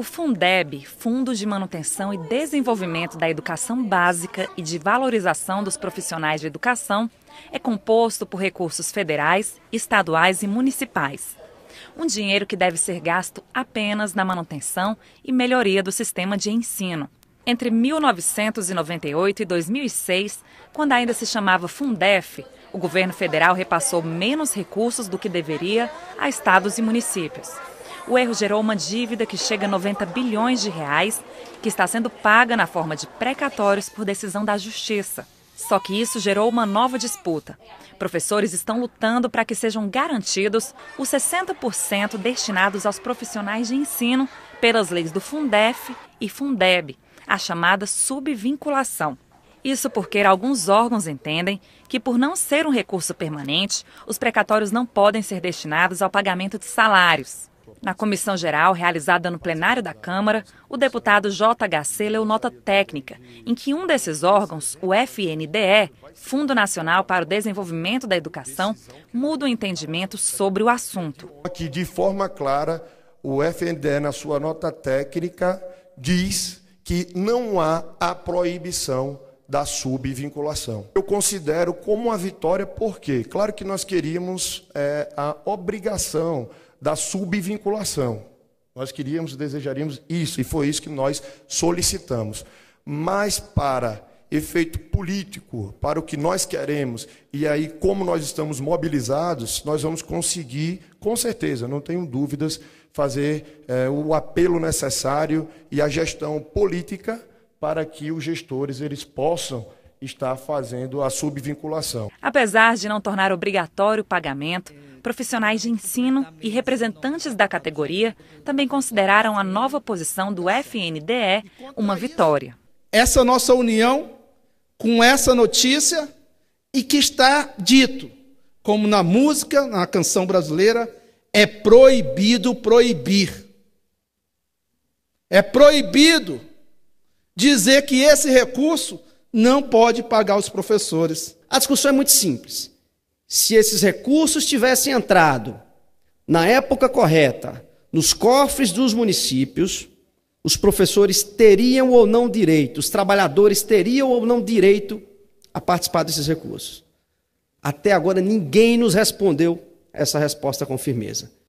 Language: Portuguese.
O Fundeb, Fundo de Manutenção e Desenvolvimento da Educação Básica e de Valorização dos Profissionais de Educação, é composto por recursos federais, estaduais e municipais. Um dinheiro que deve ser gasto apenas na manutenção e melhoria do sistema de ensino. Entre 1998 e 2006, quando ainda se chamava Fundef, o governo federal repassou menos recursos do que deveria a estados e municípios. O erro gerou uma dívida que chega a 90 bilhões de reais, que está sendo paga na forma de precatórios por decisão da Justiça. Só que isso gerou uma nova disputa. Professores estão lutando para que sejam garantidos os 60% destinados aos profissionais de ensino pelas leis do Fundef e Fundeb, a chamada subvinculação. Isso porque alguns órgãos entendem que, por não ser um recurso permanente, os precatórios não podem ser destinados ao pagamento de salários. Na comissão geral, realizada no plenário da Câmara, o deputado JHC leu nota técnica, em que um desses órgãos, o FNDE, Fundo Nacional para o Desenvolvimento da Educação, muda o entendimento sobre o assunto. Aqui, de forma clara, o FNDE, na sua nota técnica, diz que não há a proibição da subvinculação. Eu considero como uma vitória porque, claro que nós queríamos é, a obrigação da subvinculação. Nós queríamos, desejaríamos isso, e foi isso que nós solicitamos. Mas para efeito político, para o que nós queremos, e aí como nós estamos mobilizados, nós vamos conseguir, com certeza, não tenho dúvidas, fazer é, o apelo necessário e a gestão política para que os gestores eles possam estar fazendo a subvinculação. Apesar de não tornar obrigatório o pagamento, profissionais de ensino e representantes da categoria também consideraram a nova posição do FNDE uma vitória. Essa nossa união com essa notícia e que está dito, como na música, na canção brasileira, é proibido proibir. É proibido dizer que esse recurso não pode pagar os professores. A discussão é muito simples. Se esses recursos tivessem entrado na época correta nos cofres dos municípios, os professores teriam ou não direito, os trabalhadores teriam ou não direito a participar desses recursos. Até agora ninguém nos respondeu essa resposta com firmeza.